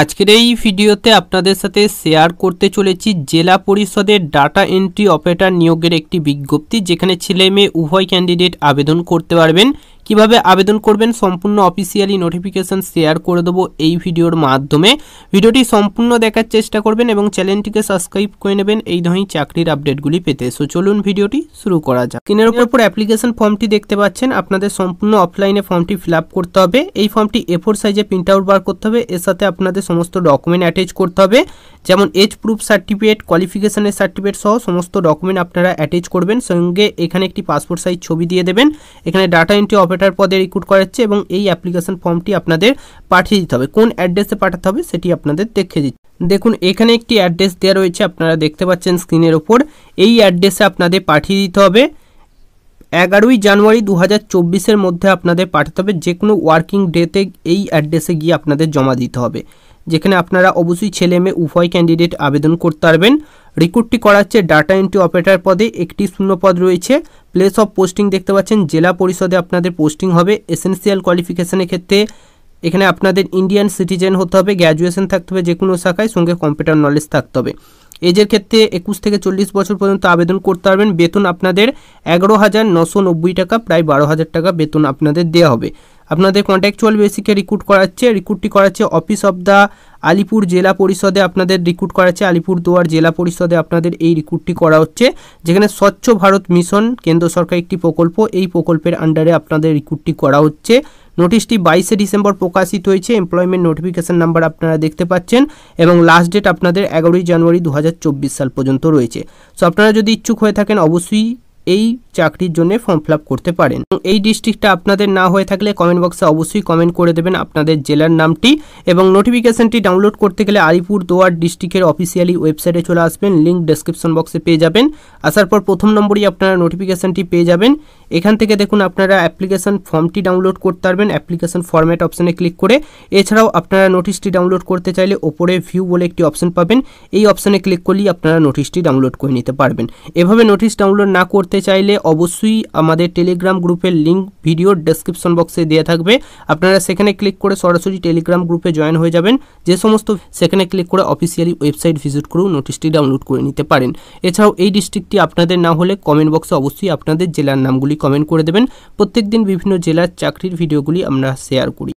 আজকের এই ভিডিওতে আপনাদের সাথে শেয়ার করতে চলেছি জেলা পরিষদের ডাটা এন্ট্রি অপারেটর নিয়োগের একটি বিজ্ঞপ্তি যেখানে ছেলে মেয়ে উভয় ক্যান্ডিডেট আবেদন করতে পারবেন কিভাবে আবেদন করবেন সম্পূর্ণ অফিসিয়ালি নোটিফিকেশান শেয়ার করে দেবো এই ভিডিওর মাধ্যমে ভিডিওটি সম্পূর্ণ দেখার চেষ্টা করবেন এবং চ্যানেলটিকে সাবস্ক্রাইব করে নেবেন এই ধরনের চাকরির আপডেটগুলি পেতে সো চলুন ভিডিওটি শুরু করা যাক স্ক্রিনের উপর উপর অ্যাপ্লিকেশন ফর্মটি দেখতে পাচ্ছেন আপনাদের সম্পূর্ণ অফলাইনে ফর্মটি ফিল করতে হবে এই ফর্মটি এ ফোর সাইজে প্রিন্ট আউট বার করতে হবে এর সাথে আপনাদের সমস্ত ডকুমেন্ট অ্যাটাচ করতে হবে যেমন এজ প্রুফ সার্টিফিকেট কোয়ালিফিকেশনের সার্টিফিকেট সহ সমস্ত ডকুমেন্ট আপনারা অ্যাটাচ করবেন সঙ্গে এখানে একটি পাসপোর্ট সাইজ ছবি দিয়ে দেবেন এখানে ডাটা এন্ট্রি অপারেটর পদে রিক্রুট করাচ্ছে এবং এই অ্যাপ্লিকেশন ফর্মটি আপনাদের পাঠিয়ে দিতে হবে কোন অ্যাড্রেসে পাঠাতে হবে সেটি আপনাদের দেখে দিচ্ছে দেখুন এখানে একটি অ্যাড্রেস দেওয়া রয়েছে আপনারা দেখতে পাচ্ছেন স্ক্রিনের ওপর এই অ্যাড্রেসে আপনাদের পাঠিয়ে দিতে হবে এগারোই জানুয়ারি দু হাজার মধ্যে আপনাদের পাঠাতে হবে যে কোনো ওয়ার্কিং ডেতে এই অ্যাড্রেসে গিয়ে আপনাদের জমা দিতে হবে যেখানে আপনারা অবশ্যই ছেলে মেয়ে উভয় ক্যান্ডিডেট আবেদন করতে পারবেন রিক্রুটটি করা হচ্ছে ডাটা এন্ট্রি অপারেটর পদে একটি শূন্য পদ রয়েছে প্লেস অফ পোস্টিং দেখতে পাচ্ছেন জেলা পরিষদে আপনাদের পোস্টিং হবে এসেন্সিয়াল কোয়ালিফিকেশনের ক্ষেত্রে এখানে আপনাদের ইন্ডিয়ান সিটিজেন হতে হবে গ্র্যাজুয়েশন থাকতে হবে যে কোনো শাখায় সঙ্গে কম্পিউটার নলেজ থাকতে হবে এজের ক্ষেত্রে একুশ থেকে চল্লিশ বছর পর্যন্ত আবেদন করতে পারবেন বেতন আপনাদের এগারো হাজার নশো নব্বই টাকা প্রায় বারো হাজার টাকা বেতন আপনাদের দেওয়া হবে আপনাদের কন্ট্যাকচুয়াল বেসিকে রিক্রুট করাচ্ছে রিক্রুটটি করাচ্ছে অফিস অফ দ্য আলিপুর জেলা পরিষদে আপনাদের রিক্রুট করাচ্ছে আলিপুরদুয়ার জেলা পরিষদে আপনাদের এই রিক্রুটটি করা হচ্ছে যেখানে স্বচ্ছ ভারত মিশন কেন্দ্র সরকার একটি প্রকল্প এই প্রকল্পের আন্ডারে আপনাদের রিক্রুটটি করা হচ্ছে নোটিশটি বাইশে ডিসেম্বর প্রকাশিত হয়েছে এমপ্লয়মেন্ট নোটিফিকেশান নাম্বার আপনারা দেখতে পাচ্ছেন এবং লাস্ট ডেট আপনাদের এগারোই জানুয়ারি দু সাল পর্যন্ত রয়েছে সো আপনারা যদি ইচ্ছুক হয়ে থাকেন অবশ্যই এই চাকরির জন্য ফর্ম ফিল করতে পারেন এই ডিস্ট্রিক্টটা আপনাদের না হয়ে থাকলে কমেন্ট বক্সে অবশ্যই কমেন্ট করে দেবেন আপনাদের জেলার নামটি এবং নোটিফিকেশনটি ডাউনলোড করতে গেলে আলিপুর দোয়ার ডিস্ট্রিক্টের অফিসিয়ালি ওয়েবসাইটে চলে আসবেন লিঙ্ক ডেসক্রিপশন বক্সে পেয়ে যাবেন আসার পর প্রথম নম্বরই আপনারা নোটিফিকেশনটি পেয়ে যাবেন এখান থেকে দেখুন আপনারা অ্যাপ্লিকেশন ফর্মটি ডাউনলোড করতে পারবেন অ্যাপ্লিকেশন ফর্ম্যাট অপশানে ক্লিক করে এছাড়াও আপনারা নোটিশটি ডাউনলোড করতে চাইলে ওপরে ভিউ বলে একটি অপশান পাবেন এই অপশানে ক্লিক করলেই আপনারা নোটিশটি ডাউনলোড করে নিতে পারবেন এভাবে নোটিশ ডাউনলোড না করতে করতে চাইলে অবশ্যই আমাদের টেলিগ্রাম গ্রুপের লিঙ্ক ভিডিওর ডেসক্রিপশন বক্সে দেওয়া থাকবে আপনারা সেখানে ক্লিক করে সরাসরি টেলিগ্রাম গ্রুপে জয়েন হয়ে যাবেন যে সমস্ত সেখানে ক্লিক করে অফিসিয়ালি ওয়েবসাইট ভিজিট করেও নোটিশটি ডাউনলোড করে নিতে পারেন এছাড়াও এই ডিস্ট্রিক্টটি আপনাদের না হলে কমেন্ট বক্সে অবশ্যই আপনাদের জেলার নামগুলি কমেন্ট করে দেবেন প্রত্যেক দিন বিভিন্ন জেলার চাকরির ভিডিওগুলি আমরা শেয়ার করি